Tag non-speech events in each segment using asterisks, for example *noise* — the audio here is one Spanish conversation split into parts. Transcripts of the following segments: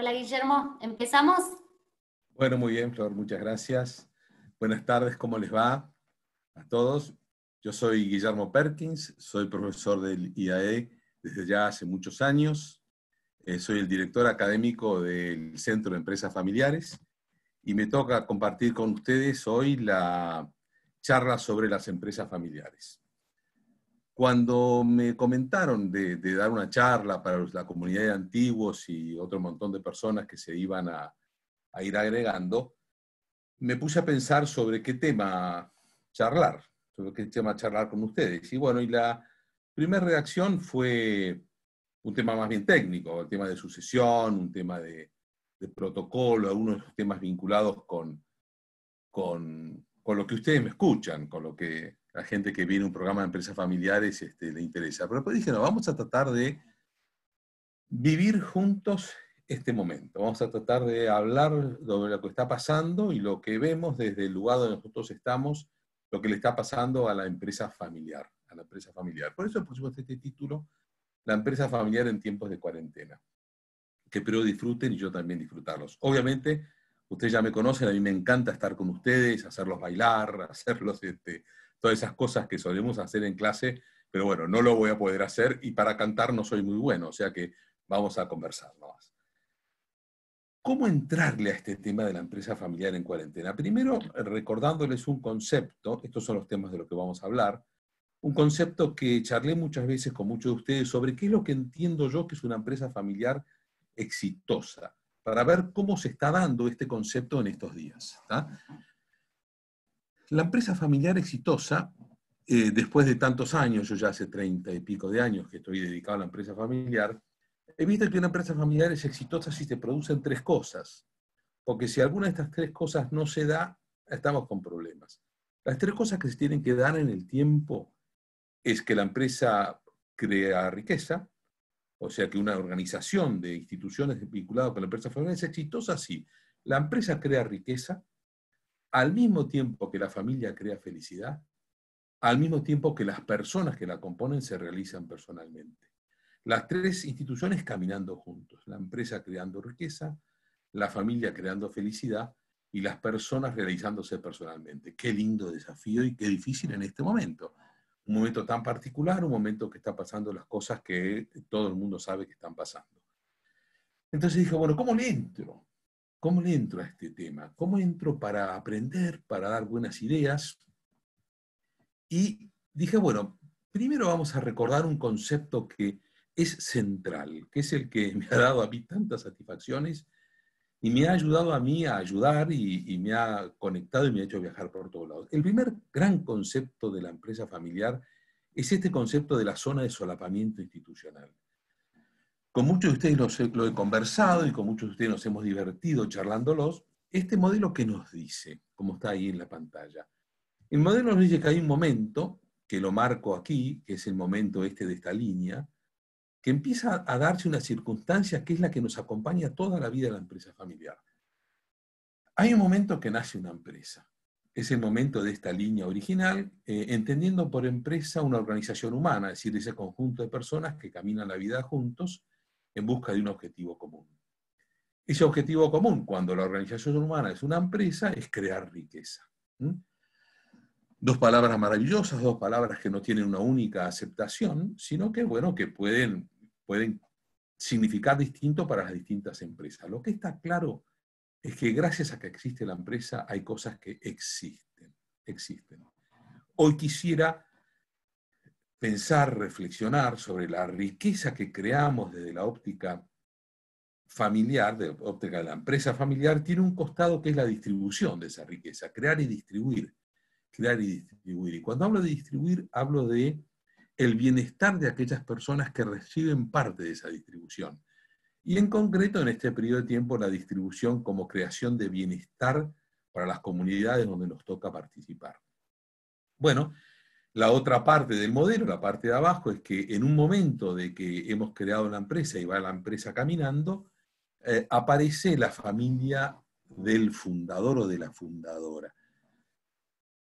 Hola Guillermo, ¿empezamos? Bueno, muy bien, Flor, muchas gracias. Buenas tardes, ¿cómo les va a todos? Yo soy Guillermo Perkins, soy profesor del IAE desde ya hace muchos años. Eh, soy el director académico del Centro de Empresas Familiares y me toca compartir con ustedes hoy la charla sobre las empresas familiares. Cuando me comentaron de, dar una charla para la comunidad de antiguos y otro montón de personas que se iban a, ir agregando, me puse a pensar sobre qué tema charlar, sobre qué tema charlar con ustedes. Y bueno, y la primera reacción fue un tema más bien técnico, el tema de sucesión, un tema de, protocolo, algunos temas vinculados con, con, lo que ustedes me escuchan, con lo que, la gente que viene a un programa de empresas familiares este, le interesa. Pero después dije, no, vamos a tratar de vivir juntos este momento. Vamos a tratar de hablar de lo que está pasando y lo que vemos desde el lugar donde nosotros estamos, lo que le está pasando a la empresa familiar. A la empresa familiar. Por eso pusimos este título, La empresa familiar en tiempos de cuarentena. Que espero disfruten y yo también disfrutarlos. Obviamente, ustedes ya me conocen, a mí me encanta estar con ustedes, hacerlos bailar, *laughs* hacerlos este, todas esas cosas que solemos hacer en clase, pero bueno, no lo voy a poder hacer y para cantar no soy muy bueno, o sea que vamos a conversar ¿Cómo entrarle a este tema de la empresa familiar en cuarentena? Primero, recordándoles un concepto, estos son los temas de los que vamos a hablar, un concepto que charlé muchas veces con muchos de ustedes sobre qué es lo que entiendo yo que es una empresa familiar exitosa, para ver cómo se está dando este concepto en estos días. ¿está?, la empresa familiar exitosa, eh, después de tantos años, yo ya hace treinta y pico de años que estoy dedicado a la empresa familiar, he visto que una empresa familiar es exitosa si se producen tres cosas. Porque si alguna de estas tres cosas no se da, estamos con problemas. Las tres cosas que se tienen que dar en el tiempo es que la empresa crea riqueza, o sea que una organización de instituciones vinculadas con la empresa familiar es exitosa si la empresa crea riqueza, al mismo tiempo que la familia crea felicidad, al mismo tiempo que las personas que la componen se realizan personalmente. Las tres instituciones caminando juntos, la empresa creando riqueza, la familia creando felicidad y las personas realizándose personalmente. Qué lindo desafío y qué difícil en este momento. Un momento tan particular, un momento que está pasando las cosas que todo el mundo sabe que están pasando. Entonces dije, bueno, ¿cómo le entro? ¿Cómo le entro a este tema? ¿Cómo entro para aprender, para dar buenas ideas? Y dije, bueno, primero vamos a recordar un concepto que es central, que es el que me ha dado a mí tantas satisfacciones y me ha ayudado a mí a ayudar y, me ha conectado y me ha hecho viajar por todos lados. El primer gran concepto de la empresa familiar es este concepto de la zona de solapamiento institucional. Con muchos de ustedes lo he conversado y con muchos de ustedes nos hemos divertido charlándolos. Este modelo que nos dice, como está ahí en la pantalla. El modelo nos dice que hay un momento, que lo marco aquí, que es el momento este de esta línea, que empieza a darse una circunstancia que es la que nos acompaña toda la vida de la empresa familiar. Hay un momento que nace una empresa. Es el momento de esta línea original, eh, entendiendo por empresa una organización humana, es decir, ese conjunto de personas que caminan la vida juntos en busca de un objetivo común. Ese objetivo común, cuando la organización humana es una empresa, es crear riqueza. Dos palabras maravillosas, dos palabras que no tienen una única aceptación, sino que, bueno, que pueden, pueden significar distinto para las distintas empresas. Lo que está claro es que gracias a que existe la empresa hay cosas que existen, existen. Hoy quisiera pensar, reflexionar sobre la riqueza que creamos desde la óptica familiar, de óptica de la empresa familiar, tiene un costado que es la distribución de esa riqueza, crear y distribuir, crear y distribuir. Y cuando hablo de distribuir, hablo de el bienestar de aquellas personas que reciben parte de esa distribución. Y en concreto, en este periodo de tiempo, la distribución como creación de bienestar para las comunidades donde nos toca participar. Bueno, la otra parte del modelo, la parte de abajo, es que en un momento de que hemos creado la empresa y va la empresa caminando, eh, aparece la familia del fundador o de la fundadora.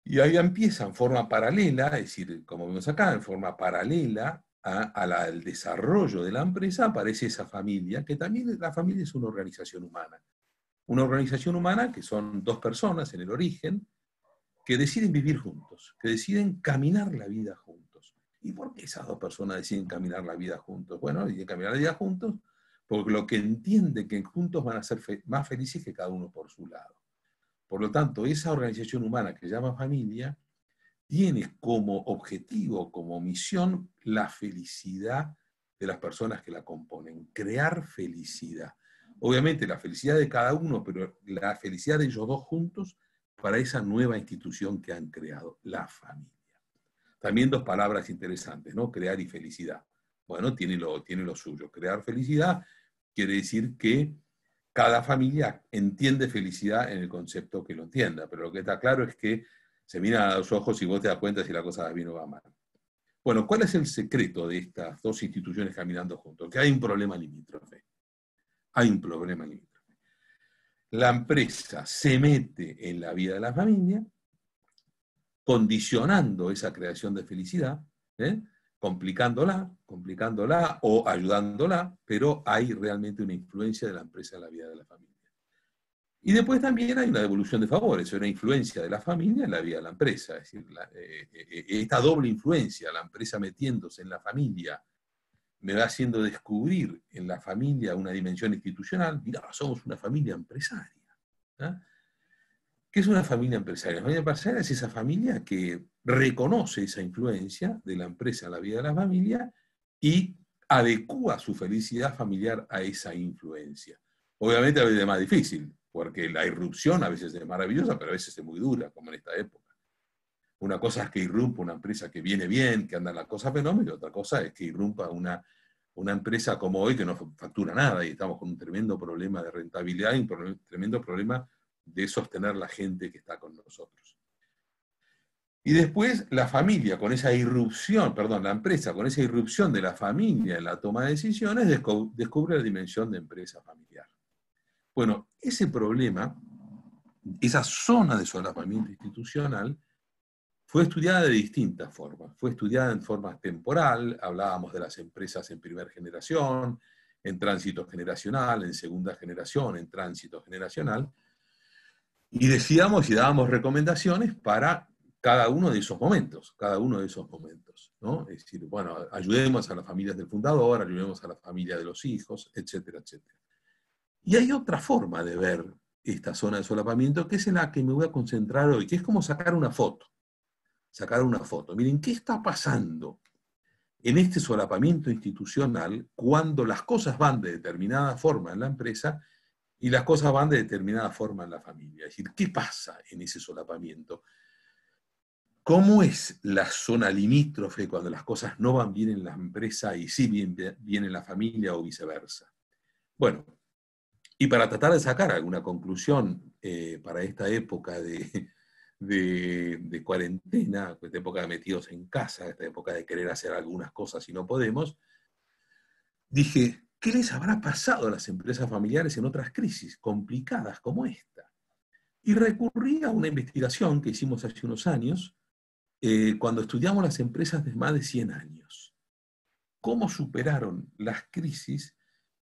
Y ahí empieza en forma paralela, es decir, como vemos acá, en forma paralela al desarrollo de la empresa, aparece esa familia, que también la familia es una organización humana. Una organización humana que son dos personas en el origen, que deciden vivir juntos, que deciden caminar la vida juntos. ¿Y por qué esas dos personas deciden caminar la vida juntos? Bueno, deciden caminar la vida juntos porque lo que entienden que juntos van a ser más felices que cada uno por su lado. Por lo tanto, esa organización humana que se llama familia tiene como objetivo, como misión, la felicidad de las personas que la componen, crear felicidad. Obviamente la felicidad de cada uno, pero la felicidad de ellos dos juntos para esa nueva institución que han creado, la familia. También dos palabras interesantes, ¿no? Crear y felicidad. Bueno, tiene lo, tiene lo suyo. Crear felicidad quiere decir que cada familia entiende felicidad en el concepto que lo entienda, pero lo que está claro es que se mira a los ojos y vos te das cuenta si la cosa va bien o va mal. Bueno, ¿cuál es el secreto de estas dos instituciones caminando juntos? Que hay un problema limítrofe. Hay un problema limítrofe la empresa se mete en la vida de la familia, condicionando esa creación de felicidad, ¿eh? complicándola, complicándola o ayudándola, pero hay realmente una influencia de la empresa en la vida de la familia. Y después también hay una devolución de favores, una influencia de la familia en la vida de la empresa. Es decir, eh, eh, esta doble influencia, la empresa metiéndose en la familia me va haciendo descubrir en la familia una dimensión institucional. mira somos una familia empresaria. ¿eh? ¿Qué es una familia empresaria? La familia empresaria es esa familia que reconoce esa influencia de la empresa en la vida de la familia y adecua su felicidad familiar a esa influencia. Obviamente a veces es más difícil, porque la irrupción a veces es maravillosa, pero a veces es muy dura, como en esta época. Una cosa es que irrumpa una empresa que viene bien, que anda la cosa fenómeno, y otra cosa es que irrumpa una, empresa como hoy que no factura nada y estamos con un tremendo problema de rentabilidad y un tremendo problema de sostener la gente que está con nosotros. Y después la familia, con esa irrupción, perdón, la empresa, con esa irrupción de la familia en la toma de decisiones, descubre la dimensión de empresa familiar. Bueno, ese problema, esa zona de solapamiento institucional, fue estudiada de distintas formas. Fue estudiada en forma temporal, hablábamos de las empresas en primera generación, en tránsito generacional, en segunda generación, en tránsito generacional, y decíamos y dábamos recomendaciones para cada uno de esos momentos, cada uno de esos momentos, Es decir, bueno, ayudemos a las familias del fundador, ayudemos a la familia de los hijos, etcétera, etcétera. Y hay otra forma de ver esta zona de solapamiento, que es en la que me voy a concentrar hoy, que es como sacar una foto. Sacar una foto. Miren, ¿qué está pasando en este solapamiento institucional cuando las cosas van de determinada forma en la empresa y las cosas van de determinada forma en la familia? Es decir, ¿qué pasa en ese solapamiento? ¿Cómo es la zona limítrofe cuando las cosas no van bien en la empresa y sí bien, bien en la familia o viceversa? Bueno, y para tratar de sacar alguna conclusión eh, para esta época de, de, cuarentena, esta pues, época de metidos en casa, esta época de querer hacer algunas cosas y no podemos, dije, ¿qué les habrá pasado a las empresas familiares en otras crisis complicadas como esta? Y recurrí a una investigación que hicimos hace unos años, eh, cuando estudiamos las empresas de más de 100 años. ¿Cómo superaron las crisis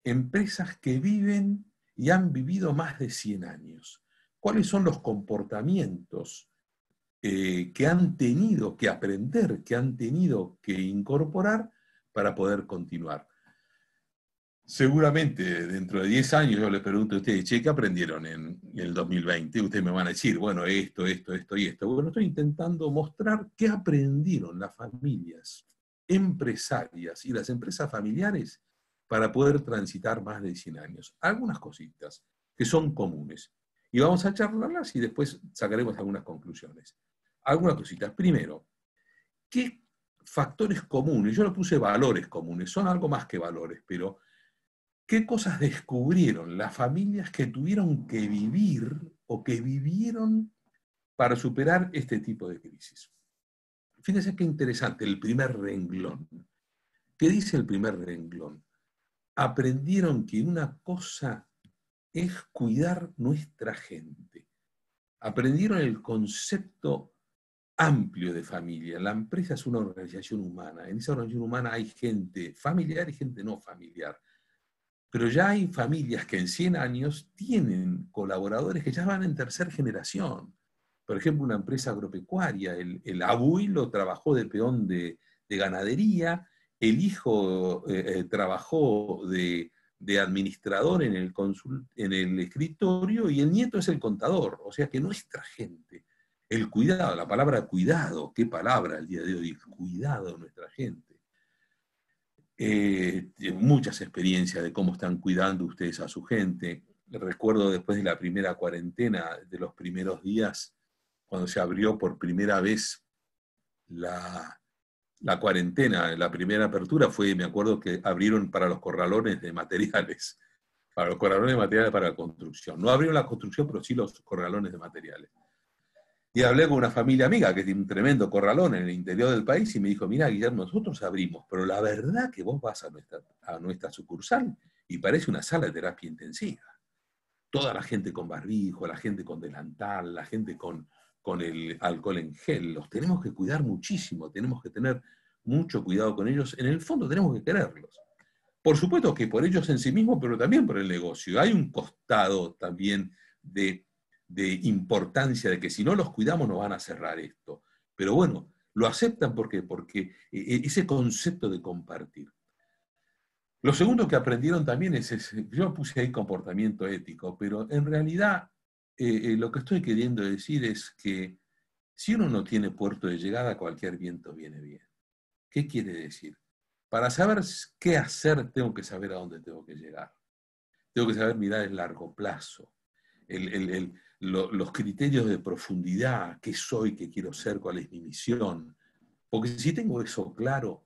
empresas que viven y han vivido más de 100 años? cuáles son los comportamientos eh, que han tenido que aprender, que han tenido que incorporar para poder continuar. Seguramente dentro de 10 años yo les pregunto a ustedes, che, ¿qué aprendieron en, en el 2020? Ustedes me van a decir, bueno, esto, esto, esto y esto. Bueno, estoy intentando mostrar qué aprendieron las familias empresarias y las empresas familiares para poder transitar más de 100 años. Algunas cositas que son comunes y vamos a charlarlas y después sacaremos algunas conclusiones. Algunas cositas. Primero, ¿qué factores comunes? Yo no puse valores comunes, son algo más que valores, pero ¿qué cosas descubrieron las familias que tuvieron que vivir o que vivieron para superar este tipo de crisis? Fíjense qué interesante el primer renglón. ¿Qué dice el primer renglón? Aprendieron que una cosa es cuidar nuestra gente. Aprendieron el concepto amplio de familia. La empresa es una organización humana. En esa organización humana hay gente familiar y gente no familiar. Pero ya hay familias que en 100 años tienen colaboradores que ya van en tercera generación. Por ejemplo, una empresa agropecuaria, el, abuelo trabajó de peón de, ganadería, el hijo eh, eh, trabajó de, de administrador en el, en el escritorio y el nieto es el contador, o sea que nuestra gente, el cuidado, la palabra cuidado, qué palabra el día de hoy, cuidado nuestra gente. Eh, muchas experiencias de cómo están cuidando ustedes a su gente. Recuerdo después de la primera cuarentena, de los primeros días, cuando se abrió por primera vez la, la cuarentena, la primera apertura fue, me acuerdo que abrieron para los corralones de materiales, *laughs* para los corralones de materiales para la construcción. No abrieron la construcción, pero sí los corralones de materiales. Y hablé con una familia amiga que tiene un tremendo corralón en el interior del país y me dijo, mira, Guillermo, nosotros abrimos, pero la verdad que vos vas a nuestra, a nuestra sucursal y parece una sala de terapia intensiva. Toda la gente con barbijo, la gente con delantal, la gente con, con el alcohol en gel. Los tenemos que cuidar muchísimo, tenemos que tener mucho cuidado con ellos. En el fondo tenemos que quererlos. Por supuesto que por ellos en sí mismos, pero también por el negocio. Hay un costado también de, de importancia de que si no los cuidamos nos van a cerrar esto. Pero bueno, lo aceptan porque porque eh, eh, ese concepto de compartir. Lo segundo que aprendieron también es, yo puse ahí comportamiento ético, pero en realidad eh, eh, lo que estoy queriendo decir es que si uno no tiene puerto de llegada, cualquier viento viene bien. ¿Qué quiere decir? Para saber qué hacer, tengo que saber a dónde tengo que llegar. Tengo que saber mirar el largo plazo, los criterios de profundidad, qué soy, qué quiero ser, cuál es mi misión. Porque si tengo eso claro,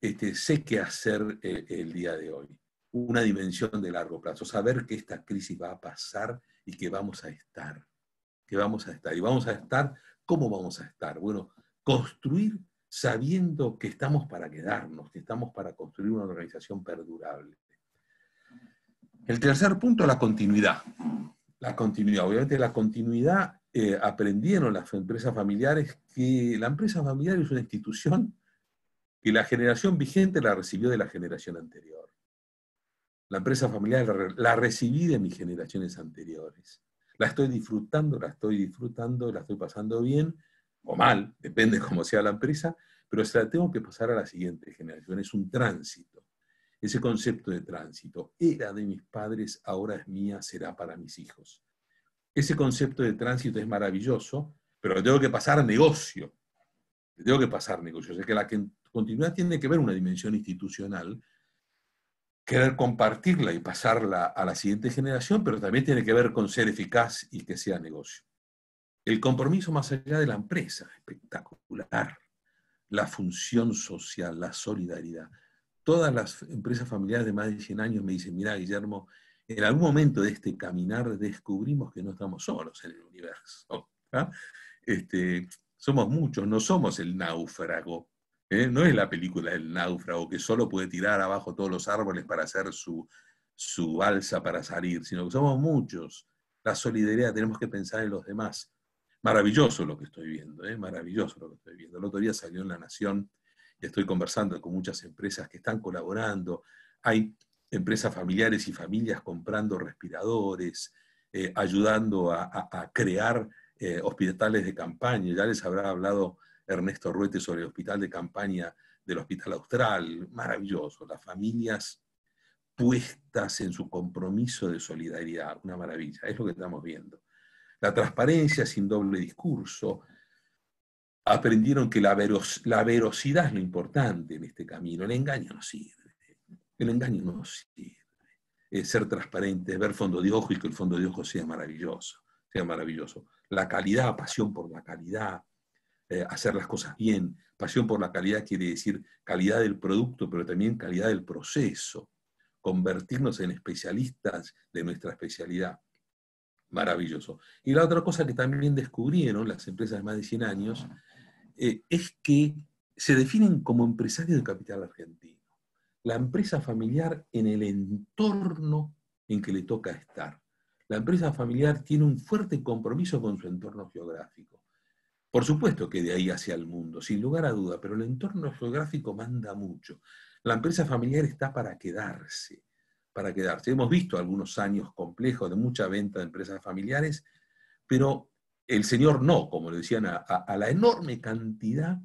este, sé qué hacer eh, el día de hoy. Una dimensión de largo plazo, saber que esta crisis va a pasar y que vamos a estar. Que vamos a estar. Y vamos a estar, ¿cómo vamos a estar? Bueno, construir sabiendo que estamos para quedarnos, que estamos para construir una organización perdurable. El tercer punto, la continuidad. La continuidad. Obviamente la continuidad eh, aprendieron las empresas familiares que la empresa familiar es una institución que la generación vigente la recibió de la generación anterior. La empresa familiar la recibí de mis generaciones anteriores. La estoy disfrutando, la estoy disfrutando, la estoy pasando bien o mal, depende cómo sea la empresa, pero se la tengo que pasar a la siguiente generación. Es un tránsito. Ese concepto de tránsito era de mis padres, ahora es mía, será para mis hijos. Ese concepto de tránsito es maravilloso, pero le tengo que pasar negocio. Le tengo que pasar negocio. O sea que la continuidad tiene que ver una dimensión institucional, querer compartirla y pasarla a la siguiente generación, pero también tiene que ver con ser eficaz y que sea negocio. El compromiso más allá de la empresa, espectacular. La función social, la solidaridad. Todas las empresas familiares de más de 100 años me dicen, mira Guillermo, en algún momento de este caminar descubrimos que no estamos solos en el universo. Este, somos muchos, no somos el náufrago ¿eh? No es la película del náufrago que solo puede tirar abajo todos los árboles para hacer su, su balsa para salir, sino que somos muchos. La solidaridad, tenemos que pensar en los demás. Maravilloso lo que estoy viendo, ¿eh? maravilloso lo que estoy viendo. El otro día salió en La Nación y estoy conversando con muchas empresas que están colaborando. Hay empresas familiares y familias comprando respiradores, eh, ayudando a, a crear hospitales de campaña. Ya les habrá hablado Ernesto Ruete sobre el hospital de campaña del Hospital Austral, maravilloso, las familias puestas en su compromiso de solidaridad, una maravilla, es lo que estamos viendo. La transparencia sin doble discurso, aprendieron que la, verosidad es lo importante en este camino, el engaño no sirve, el engaño no sirve. ser transparente, ver fondo de ojo y que el fondo de ojo sea maravilloso, sea maravilloso. La calidad, pasión por la calidad, eh, hacer las cosas bien. Pasión por la calidad quiere decir calidad del producto, pero también calidad del proceso. Convertirnos en especialistas de nuestra especialidad. Maravilloso. Y la otra cosa que también descubrieron las empresas de más de 100 años eh, es que se definen como empresarios de capital argentino. La empresa familiar en el entorno en que le toca estar. La empresa familiar tiene un fuerte compromiso con su entorno geográfico. Por supuesto que de ahí hacia el mundo, sin lugar a duda, pero el entorno geográfico manda mucho. La empresa familiar está para quedarse, para quedarse. Hemos visto algunos años complejos de mucha venta de empresas familiares, pero el señor no, como le decían a, la enorme cantidad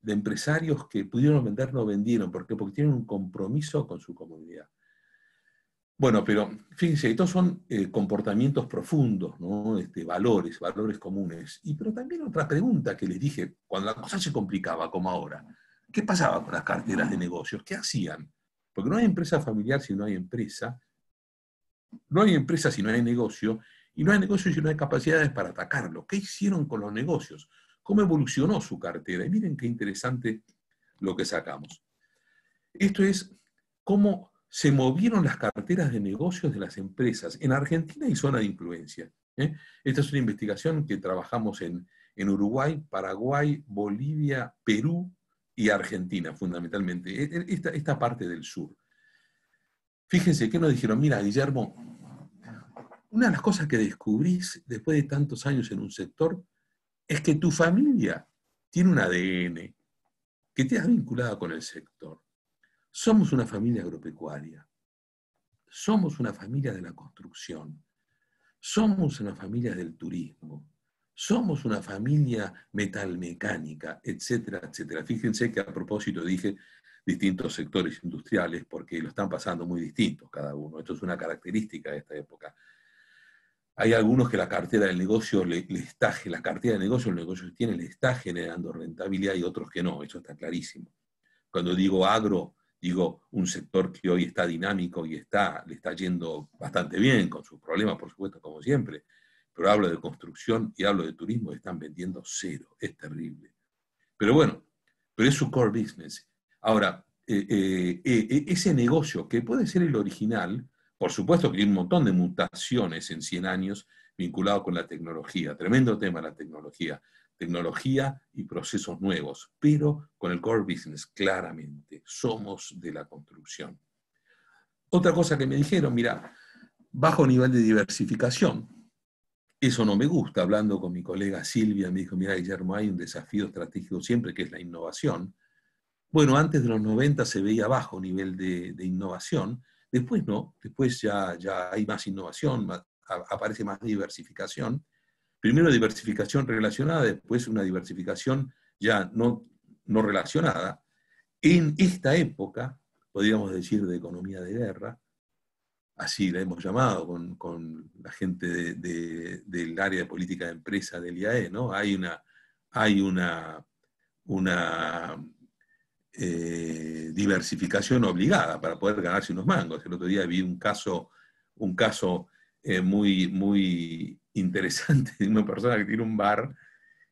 de empresarios que pudieron vender no vendieron, porque, porque tienen un compromiso con su comunidad. Bueno, pero fíjense, estos son eh, comportamientos profundos, ¿no? Este, valores, valores comunes. Y, pero también otra pregunta que les dije, cuando la cosa se complicaba, como ahora, ¿qué pasaba con las carteras de negocios? ¿Qué hacían? Porque no hay empresa familiar si no hay empresa, no hay empresa si no hay negocio, y no hay negocio si no hay capacidades para atacarlo. ¿Qué hicieron con los negocios? ¿Cómo evolucionó su cartera? Y miren qué interesante lo que sacamos. Esto es cómo se movieron las carteras de negocios de las empresas en Argentina y zona de influencia. ¿eh? Esta es una investigación que trabajamos en, Uruguay, Paraguay, Bolivia, Perú y Argentina, fundamentalmente, e, e, esta, parte del sur. Fíjense que nos dijeron, mira, Guillermo, una de las cosas que descubrís después de tantos años en un sector es que tu familia tiene un ADN que te ha vinculado con el sector. Somos una familia agropecuaria, somos una familia de la construcción, somos una familia del turismo, somos una familia metalmecánica, etcétera, etcétera. Fíjense que a propósito dije distintos sectores industriales porque lo están pasando muy distintos cada uno. Esto es una característica de esta época. Hay algunos que la cartera del negocio le, la cartera de negocio, el negocio que tiene, le está generando rentabilidad y otros que no, eso está clarísimo. Cuando digo agro, digo, un sector que hoy está dinámico y le está yendo bastante bien, con sus problemas, por supuesto, como siempre, pero hablo de construcción y hablo de turismo, están vendiendo cero, es terrible. Pero bueno, pero es su core business. Ahora, eh, eh, eh, ese negocio que puede ser el original, por supuesto que hay un montón de mutaciones en 100 años vinculado con la tecnología, tremendo tema la tecnología, tecnología y procesos nuevos, pero con el core business, claramente. Somos de la construcción. Otra cosa que me dijeron, mira, bajo nivel de diversificación. Eso no me gusta. Hablando con mi colega Silvia, me dijo, mira Guillermo, hay un desafío estratégico siempre que es la innovación. Bueno, antes de los 90 se veía bajo nivel de, innovación, después no, después ya, hay más innovación, aparece más diversificación, primero diversificación relacionada, después una diversificación ya no, no relacionada. En esta época, podríamos decir de economía de guerra, así la hemos llamado con, la gente del área de política de empresa del IAE, ¿no? Hay una, hay una, una eh, diversificación obligada para poder ganarse unos mangos. El otro día vi un caso, un caso eh, muy, muy interesante una persona que tiene un bar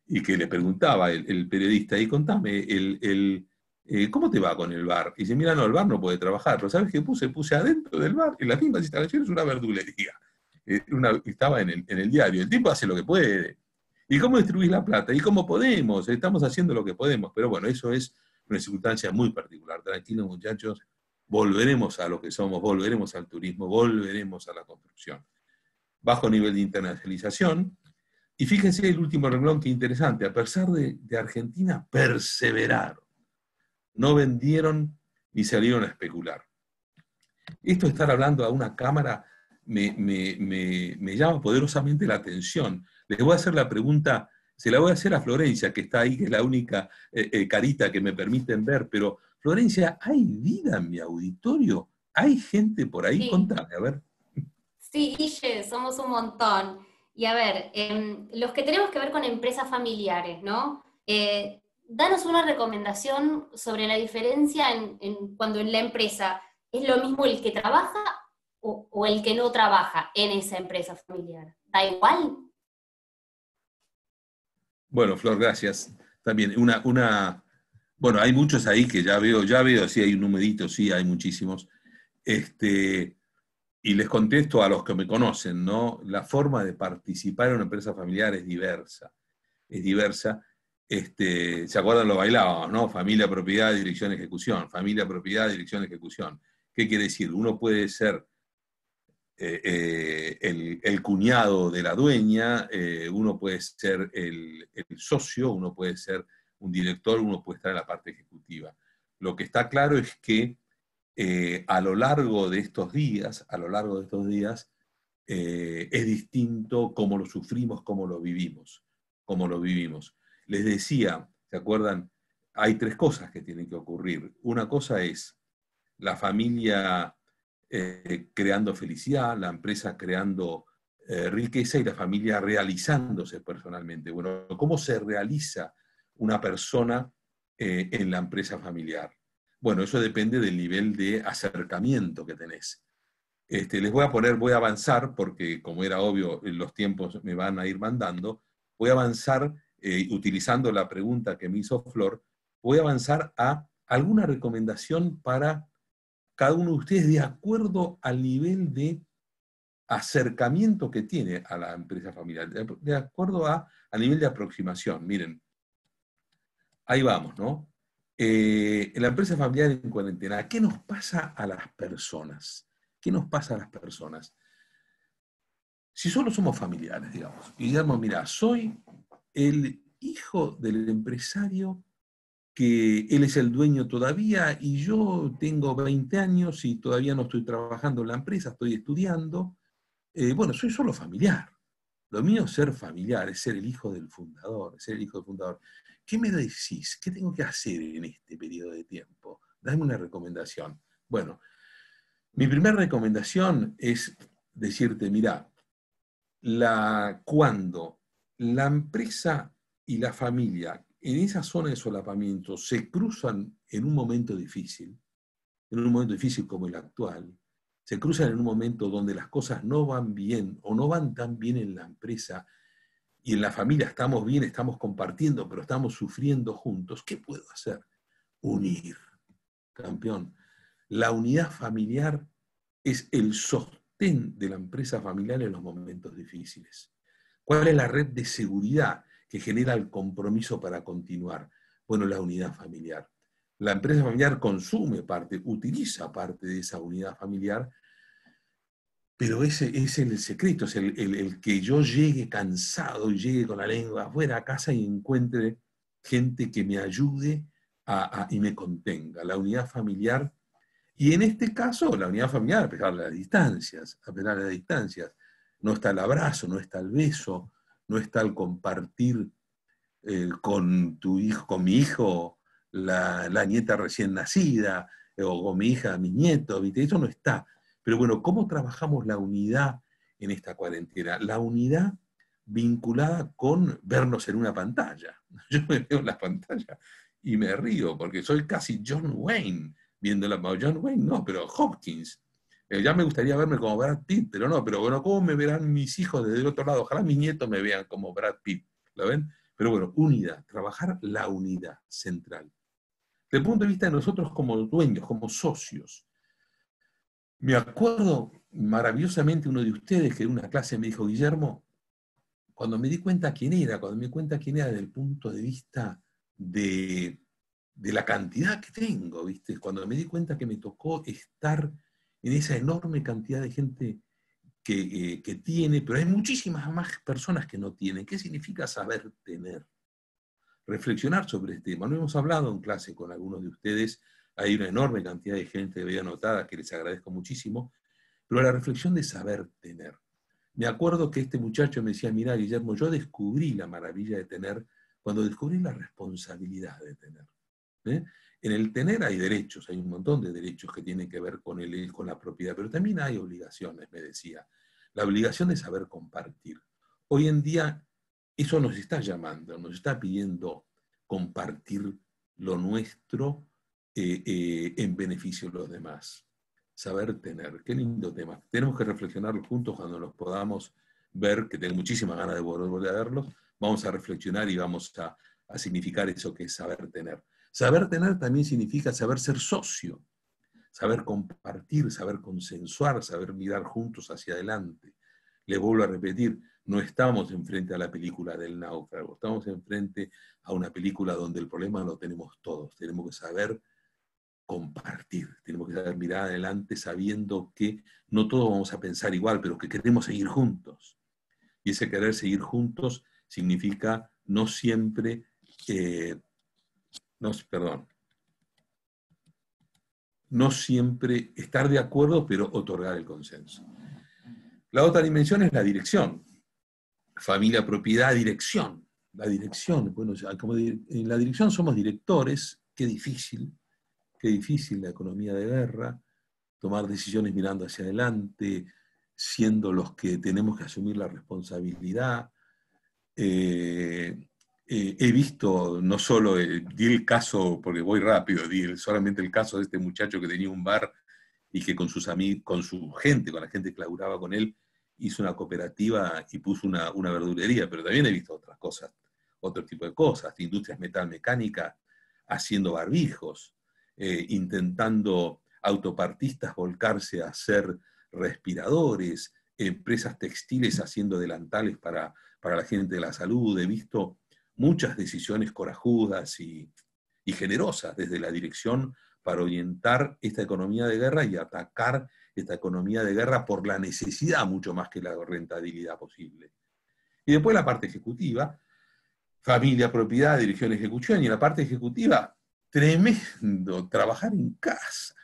y que le preguntaba el, periodista, y contame, el, eh, ¿cómo te va con el bar? Y dice, mira, no, el bar no puede trabajar, pero sabes qué puse? Puse adentro del bar, en las mismas instalaciones, una verdulería. Eh, estaba en el, en el diario, el tipo hace lo que puede. ¿Y cómo distribuís la plata? ¿Y cómo podemos? Estamos haciendo lo que podemos, pero bueno, eso es una circunstancia muy particular. Tranquilos muchachos, volveremos a lo que somos, volveremos al turismo, volveremos a la construcción bajo nivel de internacionalización. Y fíjense el último renglón que interesante, a pesar de, Argentina, perseveraron, no vendieron ni salieron a especular. Esto de estar hablando a una cámara me, llama poderosamente la atención. Les voy a hacer la pregunta, se la voy a hacer a Florencia, que está ahí, que es la única eh, eh, carita que me permiten ver, pero Florencia, ¿hay vida en mi auditorio? ¿Hay gente por ahí? Contame, a ver. Sí, Guille, somos un montón. Y a ver, em, los que tenemos que ver con empresas familiares, ¿no? Eh, danos una recomendación sobre la diferencia cuando en la empresa es lo mismo el que trabaja o, el que no trabaja en esa empresa familiar. ¿Da igual? Bueno, Flor, gracias. También una, una, bueno, hay muchos ahí que ya veo, ya veo, sí hay un numerito, sí hay muchísimos. Este, y les contesto a los que me conocen, ¿no? La forma de participar en una empresa familiar es diversa. Es diversa. Este, ¿Se acuerdan? Lo bailábamos, ¿no? Familia, propiedad, dirección, ejecución. Familia, propiedad, dirección, ejecución. ¿Qué quiere decir? Uno puede ser eh, eh, el, cuñado de la dueña, eh, uno puede ser el socio, uno puede ser un director, uno puede estar en la parte ejecutiva. Lo que está claro es que eh, a lo largo de estos días, a lo largo de estos días, eh, es distinto cómo lo sufrimos, cómo lo vivimos, cómo lo vivimos. Les decía, ¿se acuerdan? Hay tres cosas que tienen que ocurrir. Una cosa es la familia eh, creando felicidad, la empresa creando riqueza y la familia realizándose personalmente. Bueno, ¿cómo se realiza una persona en la empresa familiar? Bueno, eso depende del nivel de acercamiento que tenés. Este, les voy a poner, voy a avanzar, porque como era obvio, los tiempos me van a ir mandando, voy a avanzar, eh, utilizando la pregunta que me hizo Flor, voy a avanzar a alguna recomendación para cada uno de ustedes de acuerdo al nivel de acercamiento que tiene a la empresa familiar, de acuerdo a, a nivel de aproximación. Miren, ahí vamos, ¿no? Eh, la empresa familiar en cuarentena, ¿qué nos pasa a las personas? ¿Qué nos pasa a las personas? Si solo somos familiares, digamos, y digamos, mira, soy el hijo del empresario que él es el dueño todavía y yo tengo 20 años y todavía no estoy trabajando en la empresa, estoy estudiando. Eh, bueno, soy solo familiar. Lo mío es ser familiar, es ser el hijo del fundador, es ser el hijo del fundador. ¿qué me decís? ¿Qué tengo que hacer en este periodo de tiempo? Dame una recomendación. Bueno, mi primera recomendación es decirte, mira, la, cuando la empresa y la familia en esa zona de solapamiento se cruzan en un momento difícil, en un momento difícil como el actual, se cruzan en un momento donde las cosas no van bien o no van tan bien en la empresa y en la familia estamos bien, estamos compartiendo, pero estamos sufriendo juntos, ¿qué puedo hacer? Unir, campeón. La unidad familiar es el sostén de la empresa familiar en los momentos difíciles. ¿Cuál es la red de seguridad que genera el compromiso para continuar? Bueno, la unidad familiar. La empresa familiar consume parte, utiliza parte de esa unidad familiar pero ese, es el secreto, es el, que yo llegue cansado y llegue con la lengua afuera a casa y encuentre gente que me ayude y me contenga. La unidad familiar, y en este caso, la unidad familiar, a pesar de las distancias, a pesar de las distancias, no está el abrazo, no está el beso, no está el compartir eh, con tu hijo, con mi hijo, la, nieta recién nacida, eh, o con mi hija, mi nieto, ¿viste? eso no está pero bueno, ¿cómo trabajamos la unidad en esta cuarentena? La unidad vinculada con vernos en una pantalla. *laughs* Yo me veo en la pantalla y me río porque soy casi John Wayne viendo la John Wayne no, pero Hopkins. Eh, ya me gustaría verme como Brad Pitt, pero no, pero bueno, ¿cómo me verán mis hijos desde el otro lado? Ojalá mis nietos me vean como Brad Pitt, ¿lo ven? Pero bueno, unidad, trabajar la unidad central. Desde el punto de vista de nosotros como dueños, como socios, me acuerdo maravillosamente uno de ustedes que en una clase me dijo, Guillermo, cuando me di cuenta quién era, cuando me di cuenta quién era desde el punto de vista de, de la cantidad que tengo, ¿viste? Cuando me di cuenta que me tocó estar en esa enorme cantidad de gente que, eh, que, tiene, pero hay muchísimas más personas que no tienen. ¿Qué significa saber tener? Reflexionar sobre este tema. Lo hemos hablado en clase con algunos de ustedes hay una enorme cantidad de gente de vida anotada que les agradezco muchísimo, pero la reflexión de saber tener. Me acuerdo que este muchacho me decía, mira Guillermo, yo descubrí la maravilla de tener cuando descubrí la responsabilidad de tener. ¿eh? En el tener hay derechos, hay un montón de derechos que tienen que ver con, el, con la propiedad, pero también hay obligaciones, me decía. La obligación de saber compartir. Hoy en día eso nos está llamando, nos está pidiendo compartir lo nuestro en beneficio de los demás. Saber tener, qué lindo tema. Tenemos que reflexionar juntos cuando los podamos ver, que tengo muchísimas ganas de volver a verlos. Vamos a reflexionar y vamos a, a significar eso que es saber tener. Saber tener también significa saber ser socio, saber compartir, saber consensuar, saber mirar juntos hacia adelante. Les vuelvo a repetir, no estamos enfrente a la película del náufrago, estamos enfrente a una película donde el problema lo tenemos todos. Tenemos que saber compartir. Tenemos que dar mirada adelante sabiendo que no todos vamos a pensar igual, pero que queremos seguir juntos. Y ese querer seguir juntos significa no siempre, eh, no, perdón, no siempre estar de acuerdo, pero otorgar el consenso. La otra dimensión es la dirección. Familia, propiedad, dirección. La dirección, bueno, como en la dirección somos directores, qué difícil, Qué difícil la economía de guerra, tomar decisiones mirando hacia adelante, siendo los que tenemos que asumir la responsabilidad. Eh, eh, he visto, no solo, eh, di el caso, porque voy rápido, di solamente el caso de este muchacho que tenía un bar y que con, sus amigos, con su gente, con la gente que laburaba con él, hizo una cooperativa y puso una, una verdulería, pero también he visto otras cosas, otro tipo de cosas, industrias metalmecánicas haciendo barbijos, eh, intentando autopartistas volcarse a ser respiradores, empresas textiles haciendo delantales para, la gente de la salud. He visto muchas decisiones corajudas y, y generosas desde la dirección para orientar esta economía de guerra y atacar esta economía de guerra por la necesidad mucho más que la rentabilidad posible. Y después la parte ejecutiva, familia, propiedad, dirección, ejecución, y la parte ejecutiva tremendo trabajar en casa.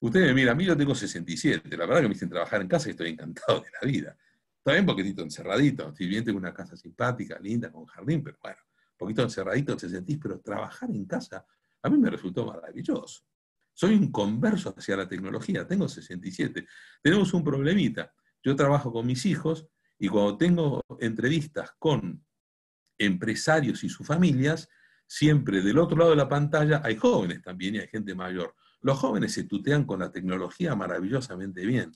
Ustedes me miran, a mí yo tengo 67, la verdad que me dicen trabajar en casa y estoy encantado de la vida. Está bien poquitito encerradito, si bien, tengo una casa simpática, linda, con jardín, pero bueno, poquito encerradito te sentís, pero trabajar en casa a mí me resultó maravilloso. Soy un converso hacia la tecnología, tengo 67. Tenemos un problemita. Yo trabajo con mis hijos y cuando tengo entrevistas con empresarios y sus familias, siempre del otro lado de la pantalla hay jóvenes también y hay gente mayor. Los jóvenes se tutean con la tecnología maravillosamente bien.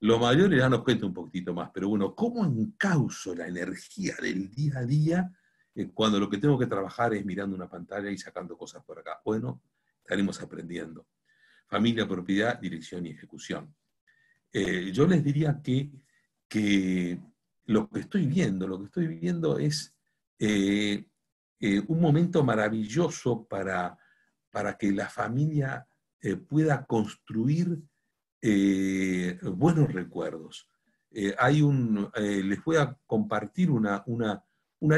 Los mayores ya nos cuenta un poquito más, pero bueno, ¿cómo encauzo la energía del día a día eh, cuando lo que tengo que trabajar es mirando una pantalla y sacando cosas por acá? Bueno, estaremos aprendiendo. Familia, propiedad, dirección y ejecución. Eh, yo les diría que, que, lo que estoy viendo, lo que estoy viendo es eh, eh, un momento maravilloso para, para que la familia eh, pueda construir eh, buenos recuerdos. hay un, les voy a compartir una, una,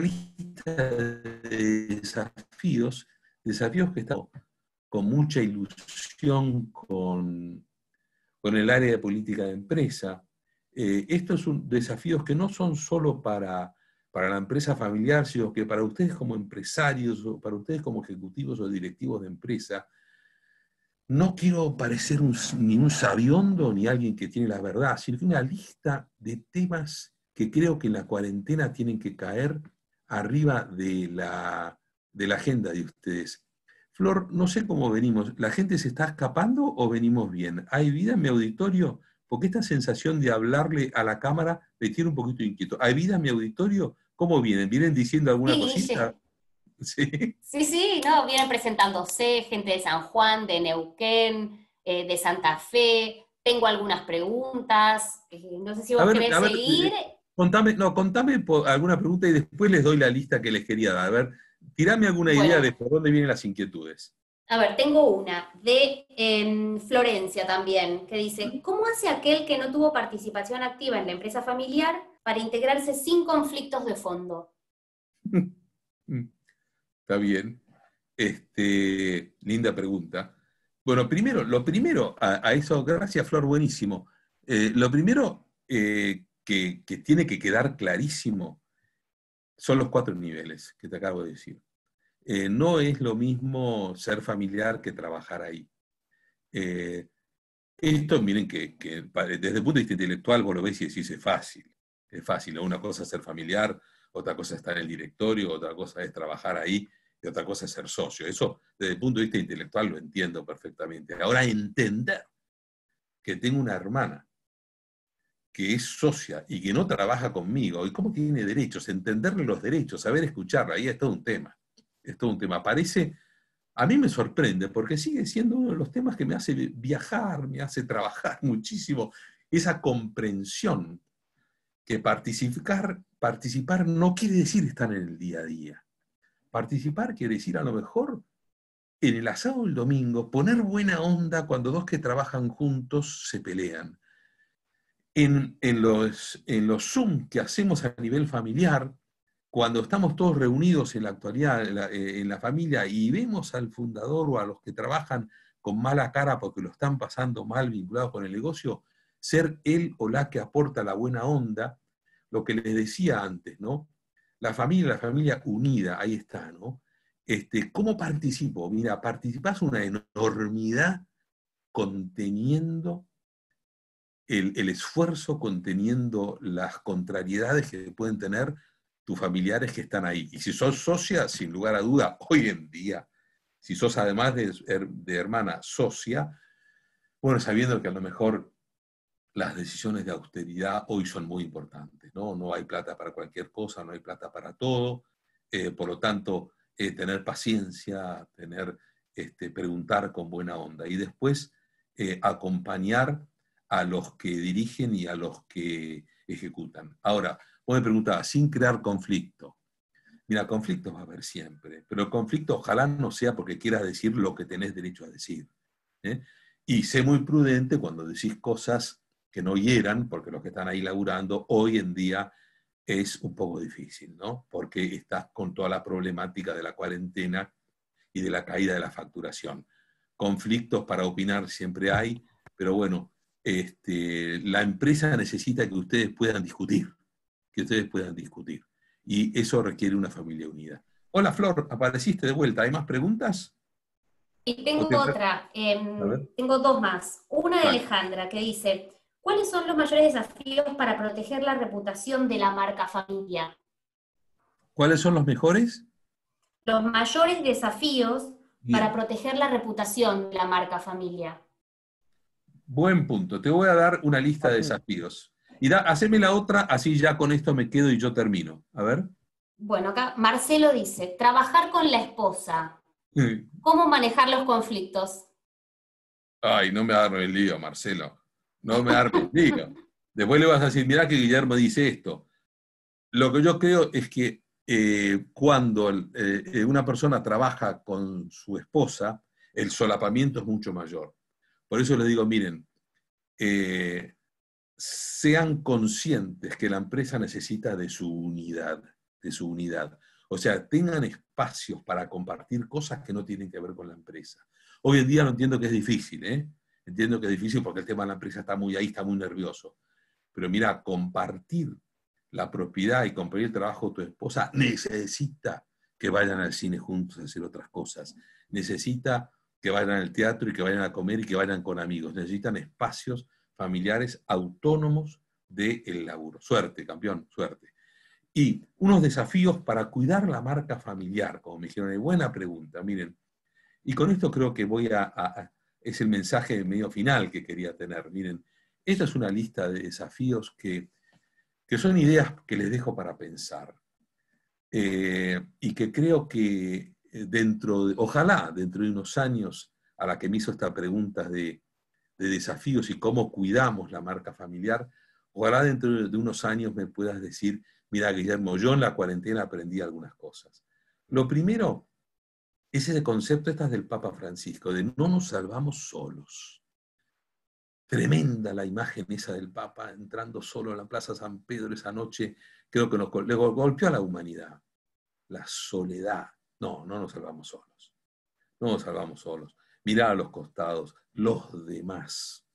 lista de desafíos, desafíos que estamos con mucha ilusión con, con el área de política de empresa. estos son desafíos que no son solo para para la empresa familiar, sino que para ustedes como empresarios o para ustedes como ejecutivos o directivos de empresa, no quiero parecer ni un sabiondo ni alguien que tiene la verdad, sino que una lista de temas que creo que en la cuarentena tienen que caer arriba de la, de la agenda de ustedes. Flor, no sé cómo venimos. ¿La gente se está escapando o venimos bien? ¿Hay vida en mi auditorio? porque esta sensación de hablarle a la cámara me tiene un poquito inquieto. ¿Hay vida en mi auditorio? ¿Cómo vienen? ¿Vienen diciendo alguna cosita? *laughs* Sí. sí, no, vienen presentándose gente de San Juan, de Neuquén, eh, de Santa Fe. Tengo algunas preguntas. Eh, no sé si vos a querés seguir. Eh, contame, no, contame alguna pregunta y después les doy la lista que les quería dar. A ver, tirame alguna idea de por dónde vienen las inquietudes. A ver, tengo una de em, Florencia también, que dice, ¿cómo hace aquel que no tuvo participación activa en la empresa familiar para integrarse sin conflictos de fondo? *laughs* Mm, está bien. Este, linda pregunta. Bueno, primero, lo primero, a, eso, gracias Flor, buenísimo. Eh, lo primero eh, que tiene que quedar clarísimo son los cuatro niveles que te acabo de decir. Eh, no es lo mismo ser familiar que trabajar ahí. Eh, esto, miren, que, que, desde el punto de vista intelectual vos lo ves y decís es fácil. Es fácil, una cosa es ser familiar, otra cosa es estar en el directorio, otra cosa es trabajar ahí y otra cosa es ser socio. Eso, desde el punto de vista intelectual, lo entiendo perfectamente. Ahora, entender que tengo una hermana que es socia y que no trabaja conmigo, y cómo tiene derechos, entenderle los derechos, saber escucharla, ahí es todo un tema es todo un tema. parece, a mí me sorprende porque sigue siendo uno de los temas que me hace viajar, me hace trabajar *laughs* muchísimo, esa comprensión que participar, participar no quiere decir estar en el día a día. Participar quiere decir a lo mejor en el asado del domingo, poner buena onda cuando dos que trabajan juntos se pelean. En, los, en los Zoom que hacemos a nivel familiar, cuando estamos todos reunidos en la actualidad, eh, en la, familia, y vemos al fundador o a los que trabajan con mala cara porque lo están pasando mal vinculados con el negocio, ser él o la que aporta la buena onda, lo que les decía antes, ¿no? La familia, la familia unida, ahí está, ¿no? Este, ¿Cómo participo? Mira, participas una enormidad conteniendo el, el esfuerzo, conteniendo las contrariedades que pueden tener tus familiares que están ahí. Y si sos socia, sin lugar a duda, hoy en día, si sos además de, hermana socia, bueno, sabiendo que a lo mejor las decisiones de austeridad hoy son muy importantes, ¿no? No hay plata para cualquier cosa, no hay plata para todo, eh, por lo tanto, eh, tener paciencia, tener, este, preguntar con buena onda y después eh, acompañar a los que dirigen y a los que ejecutan. Ahora, Vos me preguntabas, sin crear conflicto. Mira, conflictos va a haber siempre, pero el conflicto ojalá no sea porque quieras decir lo que tenés derecho a decir. ¿eh? Y sé muy prudente cuando decís cosas que no hieran, porque los que están ahí laburando hoy en día es un poco difícil, ¿no? Porque estás con toda la problemática de la cuarentena y de la caída de la facturación. Conflictos para opinar siempre hay, pero bueno, este, la empresa necesita que ustedes puedan discutir que ustedes puedan discutir. Y eso requiere una familia unida. Hola Flor, apareciste de vuelta. ¿Hay más preguntas? Y tengo otra, em, tengo dos más. Una de Alejandra que dice, ¿cuáles son los mayores desafíos para proteger la reputación de la marca familia? ¿Cuáles son los mejores? Los mayores desafíos para proteger la reputación de la marca familia. Buen punto. Te voy a dar una lista de desafíos. Y haceme la otra, así ya con esto me quedo y yo termino. A ver. Bueno, acá Marcelo dice, trabajar con la esposa. ¿Cómo manejar los conflictos? Ay, no me arme el lío, Marcelo. No me arme el lío. Después le vas a decir, mirá que Guillermo dice esto. Lo que yo creo es que eh, cuando eh, eh, una persona trabaja con su esposa, el solapamiento es mucho mayor. Por eso les digo, miren, sean conscientes que la empresa necesita de su unidad, de su unidad. O sea, tengan espacios para compartir cosas que no tienen que ver con la empresa. Hoy en día lo entiendo que es difícil, ¿eh? Entiendo que es difícil porque el tema de la empresa está muy ahí, está muy nervioso. Pero mira, compartir la propiedad y compartir el trabajo de tu esposa necesita que vayan al cine juntos a hacer otras cosas. Necesita que vayan al teatro y que vayan a comer y que vayan con amigos. Necesitan espacios familiares autónomos del laburo. Suerte, campeón, suerte. Y unos desafíos para cuidar la marca familiar, como me dijeron, eh, buena pregunta, miren. Y con esto creo que voy a, es el mensaje medio final que quería tener. Miren, esta es una lista de desafíos que, son ideas que les dejo para pensar eh, y que creo que eh, dentro, de, ojalá dentro de unos años a la que me hizo esta pregunta de de desafíos y cómo cuidamos la marca familiar, ojalá dentro de unos años me puedas decir, mira Guillermo, yo en la cuarentena aprendí algunas cosas. Lo primero es concepto estas del Papa Francisco, de no nos salvamos solos. Tremenda la imagen esa del Papa entrando solo en la Plaza San Pedro esa noche, creo que nos, le golpeó a la humanidad. La soledad. No, no nos salvamos solos. No nos salvamos solos mirar a los costados, los demás,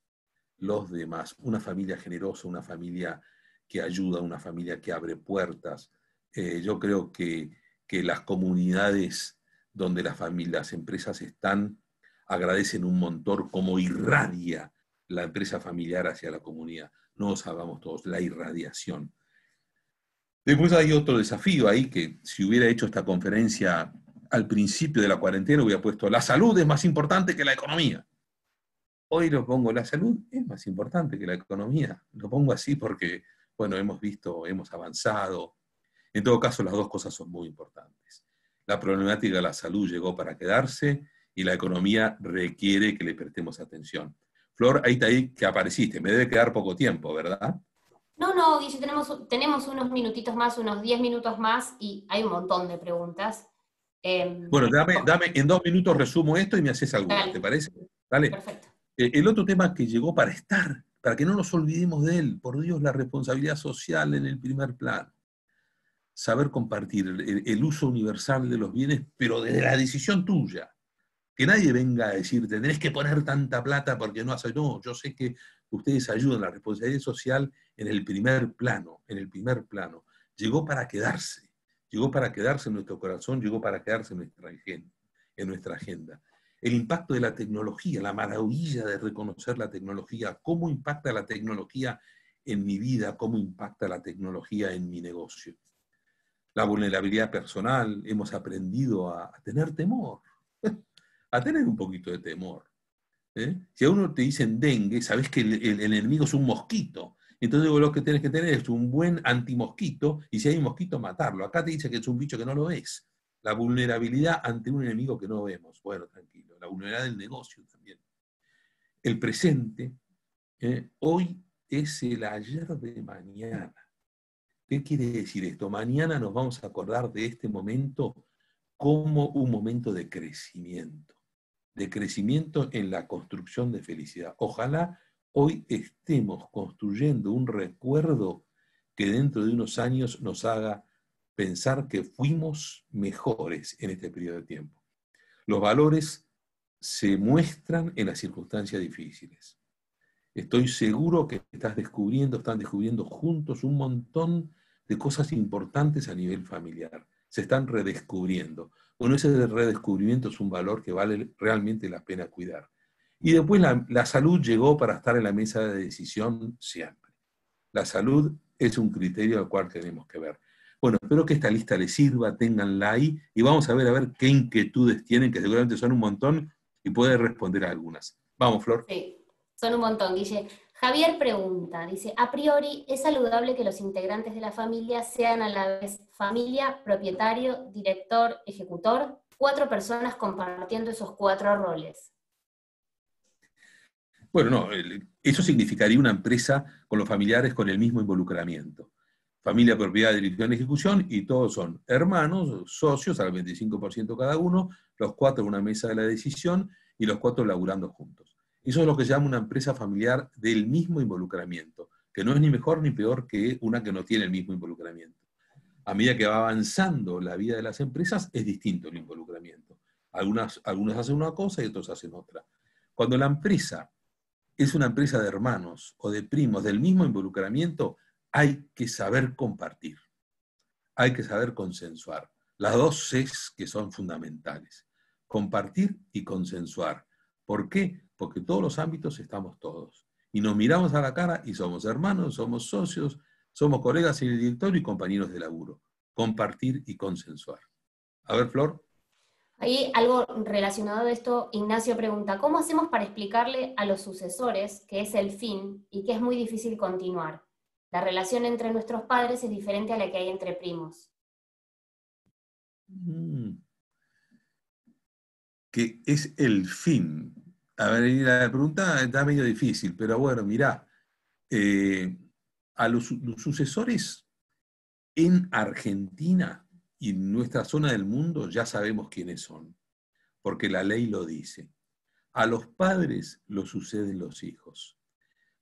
los demás, una familia generosa, una familia que ayuda, una familia que abre puertas. Eh, yo creo que, que las comunidades donde las familias, las empresas están, agradecen un montón cómo irradia la empresa familiar hacia la comunidad. No lo hagamos todos, la irradiación. Después hay otro desafío ahí que si hubiera hecho esta conferencia al principio de la cuarentena hubiera puesto la salud es más importante que la economía. Hoy lo pongo la salud es más importante que la economía. Lo pongo así porque, bueno, hemos visto, hemos avanzado. En todo caso, las dos cosas son muy importantes. La problemática de la salud llegó para quedarse y la economía requiere que le prestemos atención. Flor, ahí está ahí que apareciste. Me debe quedar poco tiempo, ¿verdad? No, no, Guille, tenemos, tenemos unos minutitos más, unos 10 minutos más y hay un montón de preguntas. Em, bueno, dame, dame, en dos minutos resumo esto y me haces algo, ¿te parece? Dale. Perfecto. Eh, el otro tema que llegó para estar, para que no nos olvidemos de él, por Dios, la responsabilidad social en el primer plano. Saber compartir el, uso universal de los bienes, pero desde la decisión tuya. Que nadie venga a decir tenés que poner tanta plata porque no hace. No, yo sé que ustedes ayudan la responsabilidad social en el primer plano, en el primer plano. Llegó para quedarse llegó para quedarse en nuestro corazón, llegó para quedarse en nuestra, agenda. El impacto de la tecnología, la maravilla de reconocer la tecnología, cómo impacta la tecnología en mi vida, cómo impacta la tecnología en mi negocio. La vulnerabilidad personal, hemos aprendido a, tener temor, *laughs* a tener un poquito de temor. ¿eh? Si a uno te dicen dengue, sabes que el enemigo es un mosquito, entonces lo que tienes que tener es un buen antimosquito y si hay mosquito, matarlo. Acá te dice que es un bicho que no lo es. La vulnerabilidad ante un enemigo que no vemos. Bueno, tranquilo. La vulnerabilidad del negocio también. El presente. ¿eh? hoy es el ayer de mañana. ¿Qué quiere decir esto? Mañana nos vamos a acordar de este momento como un momento de crecimiento. De crecimiento en la construcción de felicidad. Ojalá hoy estemos construyendo un recuerdo que dentro de unos años nos haga pensar que fuimos mejores en este periodo de tiempo. Los valores se muestran en las circunstancias difíciles. Estoy seguro que estás descubriendo, están descubriendo juntos un montón de cosas importantes a nivel familiar. Se están redescubriendo. Bueno, ese redescubrimiento es un valor que vale realmente la pena cuidar. Y después la, salud llegó para estar en la mesa de decisión siempre. La salud es un criterio al cual tenemos que ver. Bueno, espero que esta lista les sirva, tenganla ahí y vamos a ver a ver qué inquietudes tienen, que seguramente son un montón y puede responder a algunas. Vamos, Flor. Sí, son un montón, Guille. Javier pregunta, dice, a priori, ¿es saludable que los integrantes de la familia sean a la vez familia, propietario, director, ejecutor? Cuatro personas compartiendo esos cuatro roles. Bueno, no, eso significaría una empresa con los familiares con el mismo involucramiento. Familia, propiedad, dirección, ejecución, y todos son hermanos, socios, al 25% cada uno, los cuatro en una mesa de la decisión y los cuatro laburando juntos. Eso es lo que se llama una empresa familiar del mismo involucramiento, que no es ni mejor ni peor que una que no tiene el mismo involucramiento. A medida que va avanzando la vida de las empresas, es distinto el involucramiento. Algunas, algunos hacen una cosa y otras hacen otra. Cuando la empresa es una empresa de hermanos o de primos del mismo involucramiento, hay que saber compartir, hay que saber consensuar. Las dos Cs que son fundamentales, compartir y consensuar. ¿Por qué? Porque todos los ámbitos estamos todos. Y nos miramos a la cara y somos hermanos, somos socios, somos colegas en el directorio y compañeros de laburo. Compartir y consensuar. A ver, Flor. Ahí algo relacionado a esto, Ignacio pregunta, ¿cómo hacemos para explicarle a los sucesores que es el fin y que es muy difícil continuar? La relación entre nuestros padres es diferente a la que hay entre primos. Mm. Que es el fin. A ver, la pregunta está medio difícil, pero bueno, mirá, eh, a los sucesores en Argentina y en nuestra zona del mundo ya sabemos quiénes son, porque la ley lo dice. A los padres lo suceden los hijos.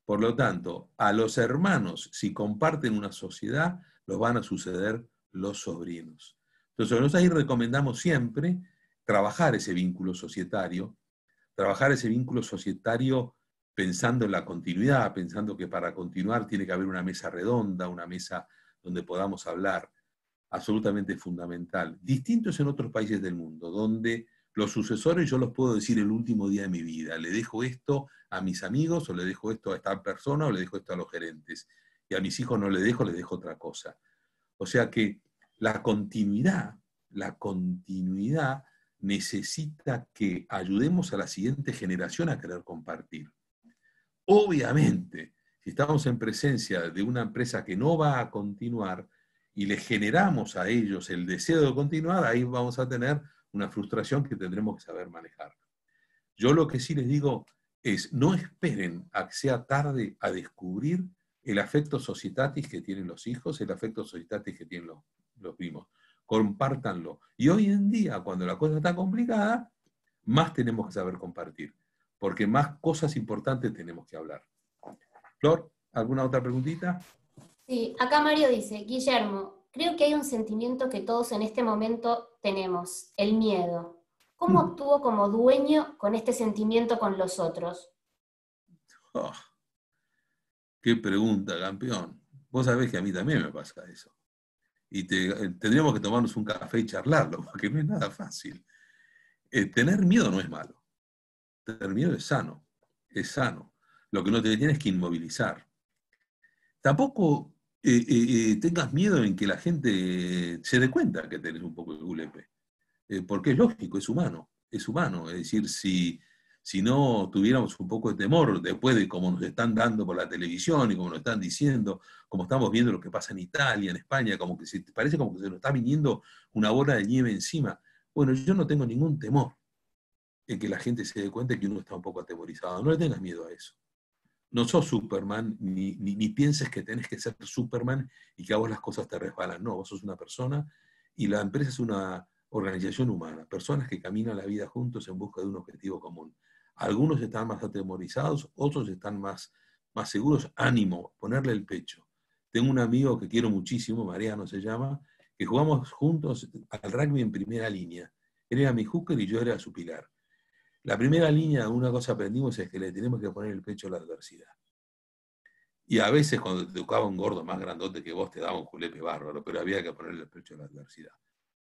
Por lo tanto, a los hermanos, si comparten una sociedad, los van a suceder los sobrinos. Entonces, nosotros ahí recomendamos siempre trabajar ese vínculo societario, trabajar ese vínculo societario pensando en la continuidad, pensando que para continuar tiene que haber una mesa redonda, una mesa donde podamos hablar absolutamente fundamental. Distintos en otros países del mundo, donde los sucesores yo los puedo decir el último día de mi vida, le dejo esto a mis amigos o le dejo esto a esta persona o le dejo esto a los gerentes. Y a mis hijos no le dejo, le dejo otra cosa. O sea que la continuidad, la continuidad necesita que ayudemos a la siguiente generación a querer compartir. Obviamente, si estamos en presencia de una empresa que no va a continuar, y le generamos a ellos el deseo de continuar, ahí vamos a tener una frustración que tendremos que saber manejar. Yo lo que sí les digo es, no esperen a que sea tarde a descubrir el afecto societatis que tienen los hijos, el afecto societatis que tienen los, los primos. Compártanlo. Y hoy en día, cuando la cosa está complicada, más tenemos que saber compartir, porque más cosas importantes tenemos que hablar. Flor, ¿alguna otra preguntita? Sí, acá Mario dice, Guillermo, creo que hay un sentimiento que todos en este momento tenemos, el miedo. ¿Cómo mm. actúo como dueño con este sentimiento con los otros? *laughs* Ah, qué pregunta, campeón. Vos sabés que a mí también me pasa eso. Y eh, tendríamos que tomarnos un café y charlarlo, *laughs* porque no es nada fácil. Eh, tener miedo no es malo. Tener miedo es sano. Es sano. Lo que no te tiene es que inmovilizar tampoco eh, eh, eh, tengas miedo en que la gente se dé cuenta que tenés un poco de gulepe. porque es lógico, es humano, es humano. Es decir, si, si no tuviéramos un poco de temor después de cómo nos están dando por la televisión y cómo nos están diciendo, como estamos viendo lo que pasa en Italia, en España, como que parece como que se nos está viniendo una bola de nieve encima. Bueno, yo no tengo ningún temor en que la gente se dé cuenta que uno está un poco atemorizado. No le tengas miedo a eso no sos Superman, ni, ni, pienses que tenés que ser Superman y que a vos las cosas te resbalan. No, vos sos una persona y la empresa es una organización humana, personas que caminan la vida juntos en busca de un objetivo común. Algunos están más atemorizados, otros están más, más seguros. Ánimo, ponerle el pecho. Tengo un amigo que quiero muchísimo, Mariano se llama, que jugamos juntos al rugby en primera línea. Él era mi hooker y yo era su pilar. La primera línea, una cosa aprendimos es que le tenemos que poner el pecho a la adversidad. Y a veces cuando te tocaba un gordo más grandote que vos, te daba un julepe bárbaro, pero había que ponerle el pecho a la adversidad.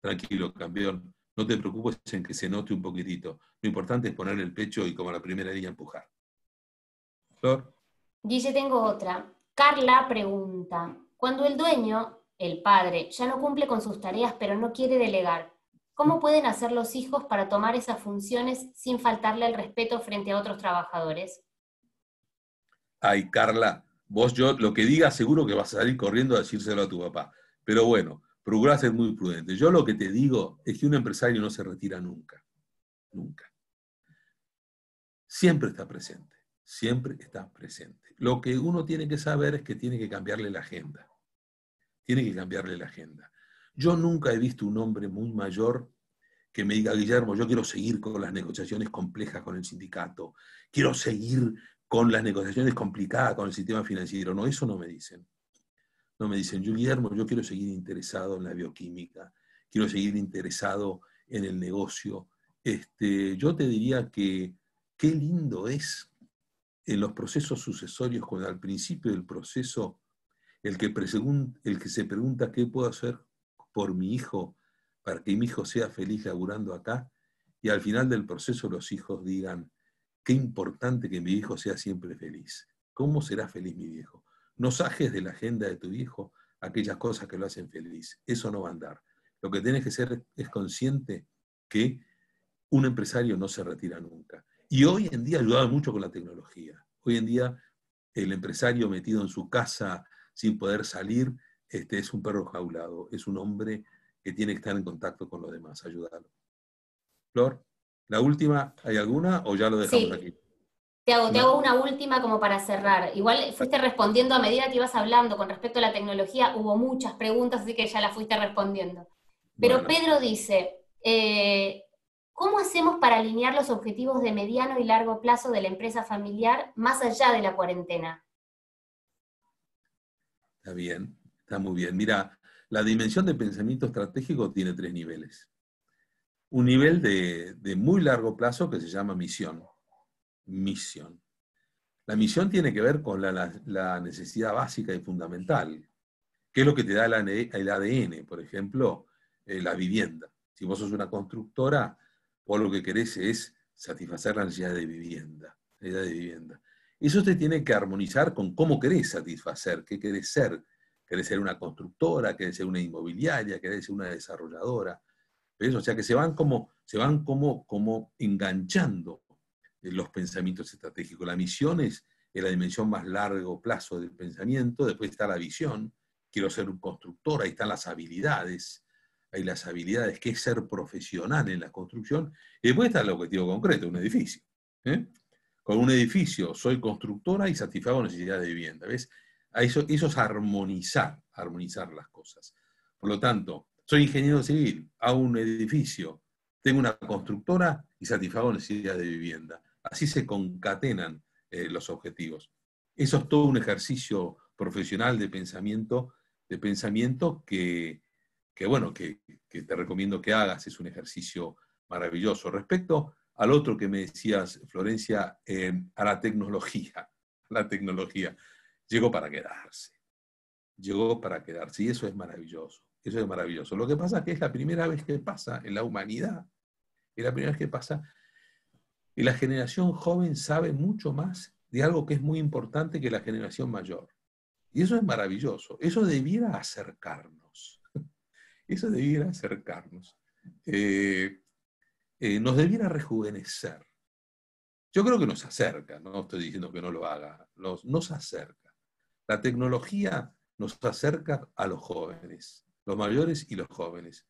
Tranquilo, campeón, no te preocupes en que se note un poquitito. Lo importante es ponerle el pecho y como la primera línea empujar. Flor. Dice, tengo otra. Carla pregunta, cuando el dueño, el padre, ya no cumple con sus tareas pero no quiere delegar, ¿Cómo pueden hacer los hijos para tomar esas funciones sin faltarle el respeto frente a otros trabajadores? Ay, Carla, vos yo lo que diga seguro que vas a salir corriendo a decírselo a tu papá. Pero bueno, procura ser muy prudente. Yo lo que te digo es que un empresario no se retira nunca. Nunca. Siempre está presente. Siempre está presente. Lo que uno tiene que saber es que tiene que cambiarle la agenda. Tiene que cambiarle la agenda. Yo nunca he visto un hombre muy mayor que me diga, Guillermo, yo quiero seguir con las negociaciones complejas con el sindicato, quiero seguir con las negociaciones complicadas con el sistema financiero. No, eso no me dicen. No me dicen, yo Guillermo, yo quiero seguir interesado en la bioquímica, quiero seguir interesado en el negocio. Este, yo te diría que qué lindo es en los procesos sucesorios, cuando al principio del proceso, el que, el que se pregunta qué puedo hacer por mi hijo, para que mi hijo sea feliz laburando acá, y al final del proceso los hijos digan, qué importante que mi hijo sea siempre feliz. ¿Cómo será feliz mi viejo? No saques de la agenda de tu hijo aquellas cosas que lo hacen feliz. Eso no va a andar. Lo que tienes que ser es consciente que un empresario no se retira nunca. Y hoy en día ayudaba mucho con la tecnología. Hoy en día el empresario metido en su casa sin poder salir este, es un perro jaulado, es un hombre que tiene que estar en contacto con los demás, ayudarlo. Flor, la última, ¿hay alguna o ya lo dejamos aquí? Te hago, una última como para cerrar. Igual fuiste respondiendo a medida que ibas hablando con respecto a la tecnología, hubo muchas preguntas, así que ya las fuiste respondiendo. Pero Pedro dice, eh, ¿cómo hacemos para alinear los objetivos de mediano y largo plazo de la empresa familiar más allá de la cuarentena? Está bien. Está muy bien. Mira, la dimensión de pensamiento estratégico tiene tres niveles. Un nivel de, muy largo plazo que se llama misión. Misión. La misión tiene que ver con la, necesidad básica y fundamental, ¿Qué es lo que te da el ADN, por ejemplo, eh, la vivienda. Si vos sos una constructora, vos lo que querés es satisfacer la necesidad de vivienda. Necesidad de vivienda. Eso te tiene que armonizar con cómo querés satisfacer, qué querés ser, Quiere ser una constructora, quiere ser una inmobiliaria, quiere ser una desarrolladora. O sea que se van como, se van como, como enganchando eh, los pensamientos estratégicos. La misión es, la dimensión más largo plazo del pensamiento, después está la visión, quiero ser un constructor, ahí están las habilidades, hay las habilidades, que es ser profesional en la construcción, y después está el objetivo concreto, un edificio. ¿eh? Con un edificio soy constructora y satisfago necesidades de vivienda, ¿ves? eso, es armonizar, armonizar las cosas. Por lo tanto, soy ingeniero civil, hago un edificio, tengo una constructora y satisfago necesidades de vivienda. Así se concatenan eh, los objetivos. Eso es todo un ejercicio profesional de pensamiento, de pensamiento que, bueno, que, te recomiendo que hagas, es un ejercicio maravilloso. Respecto al otro que me decías, Florencia, eh, a la tecnología, *laughs* la tecnología llegó para quedarse. Llegó para quedarse y eso es maravilloso. Eso es maravilloso. Lo que pasa es que es la primera vez que pasa en la humanidad. Es la primera vez que pasa. Y la generación joven sabe mucho más de algo que es muy importante que la generación mayor. Y eso es maravilloso. Eso debiera acercarnos. *laughs* Eso debiera acercarnos. Eh, eh, nos debiera rejuvenecer. Yo creo que nos acerca, no estoy diciendo que no lo haga, nos acerca. La tecnología nos acerca a los jóvenes, los mayores y los jóvenes.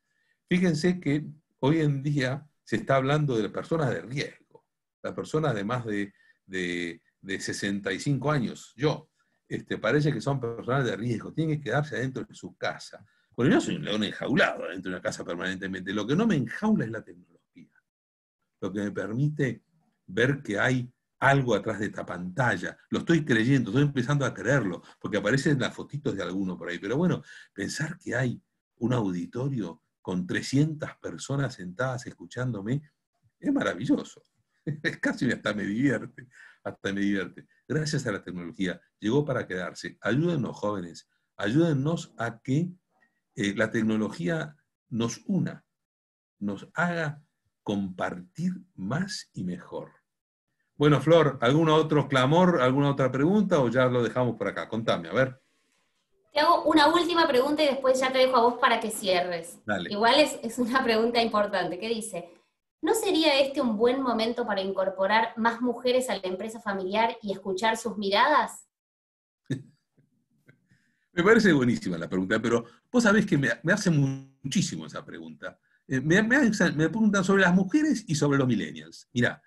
Fíjense que hoy en día se está hablando de personas de riesgo, las personas de más de, 65 años, yo. Este, parece que son personas de riesgo, tienen que quedarse adentro de su casa. Bueno, yo soy un león enjaulado dentro de una casa permanentemente. Lo que no me enjaula es la tecnología. Lo que me permite ver que hay algo atrás de esta pantalla. Lo estoy creyendo, estoy empezando a creerlo, porque aparecen las fotitos de alguno por ahí. Pero bueno, pensar que hay un auditorio con 300 personas sentadas escuchándome es maravilloso. Es *laughs* casi hasta me divierte, hasta me divierte. Gracias a la tecnología, llegó para quedarse. Ayúdennos jóvenes, ayúdennos a que eh, la tecnología nos una, nos haga compartir más y mejor. Bueno, Flor, ¿algún otro clamor, alguna otra pregunta o ya lo dejamos por acá? Contame, a ver. Te hago una última pregunta y después ya te dejo a vos para que cierres. Igual es, una pregunta importante. ¿Qué dice? ¿No sería este un buen momento para incorporar más mujeres a la empresa familiar y escuchar sus miradas? *laughs* me parece buenísima la pregunta, pero vos sabés que me, hace muchísimo esa pregunta. Eh, me, me, preguntan sobre las mujeres y sobre los millennials. Mirá,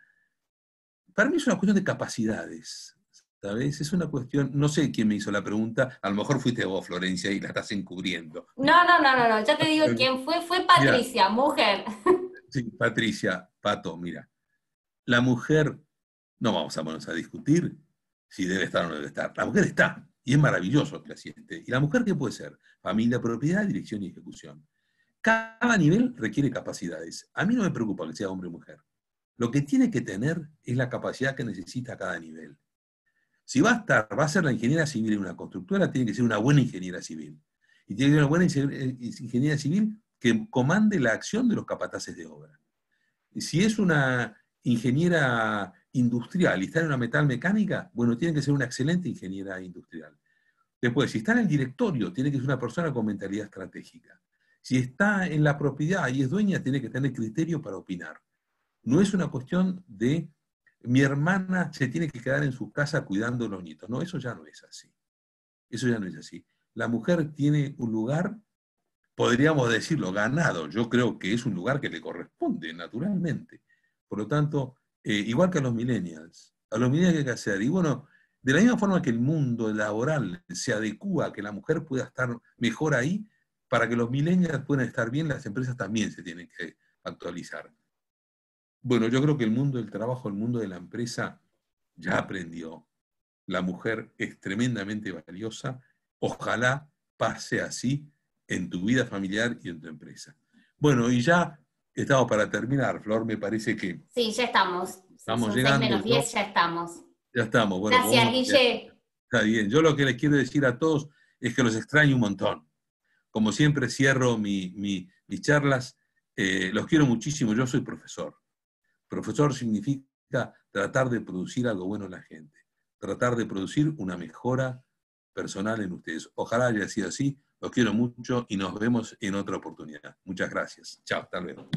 para mí es una cuestión de capacidades, ¿sabes? Es una cuestión, no sé quién me hizo la pregunta, a lo mejor fuiste vos, Florencia, y la estás encubriendo. No, no, no, no, ya te digo eh, quién fue, fue Patricia, mujer. Sí, Patricia, Pato, mira, la mujer, no vamos a ponernos a discutir si debe estar o no debe estar, la mujer está, y es maravilloso que la siente. ¿Y la mujer qué puede ser? Familia, propiedad, dirección y ejecución. Cada nivel requiere capacidades. A mí no me preocupa que sea hombre o mujer. Lo que tiene que tener es la capacidad que necesita cada nivel. Si va a estar, va a ser la ingeniera civil en una constructora, tiene que ser una buena ingeniera civil. Y tiene que ser una buena eh, ingeniera civil que comande la acción de los capataces de obra. Si es una ingeniera industrial y está en una metal mecánica, bueno, tiene que ser una excelente ingeniera industrial. Después, si está en el directorio, tiene que ser una persona con mentalidad estratégica. Si está en la propiedad y es dueña, tiene que tener criterio para opinar. No es una cuestión de mi hermana se tiene que quedar en su casa cuidando los nietos. No, eso ya no es así. Eso ya no es así. La mujer tiene un lugar, podríamos decirlo, ganado. Yo creo que es un lugar que le corresponde, naturalmente. Por lo tanto, eh, igual que a los millennials, a los millennials hay que hacer. Y bueno, de la misma forma que el mundo laboral se adecua a que la mujer pueda estar mejor ahí, para que los millennials puedan estar bien, las empresas también se tienen que actualizar. Bueno, yo creo que el mundo del trabajo, el mundo de la empresa, ya aprendió. La mujer es tremendamente valiosa. Ojalá pase así en tu vida familiar y en tu empresa. Bueno, y ya estamos para terminar, Flor, me parece que... Sí, ya estamos. Estamos Son llegando. menos 10, ya estamos. Ya estamos. Gracias, Guille. está bien. Yo lo que les quiero decir a todos es que los extraño un montón. Como siempre cierro mis charlas, eh, los quiero muchísimo. Yo soy profesor. Profesor significa tratar de producir algo bueno en la gente, tratar de producir una mejora personal en ustedes. Ojalá haya sido así. Los quiero mucho y nos vemos en otra oportunidad. Muchas gracias. Chao, tal luego.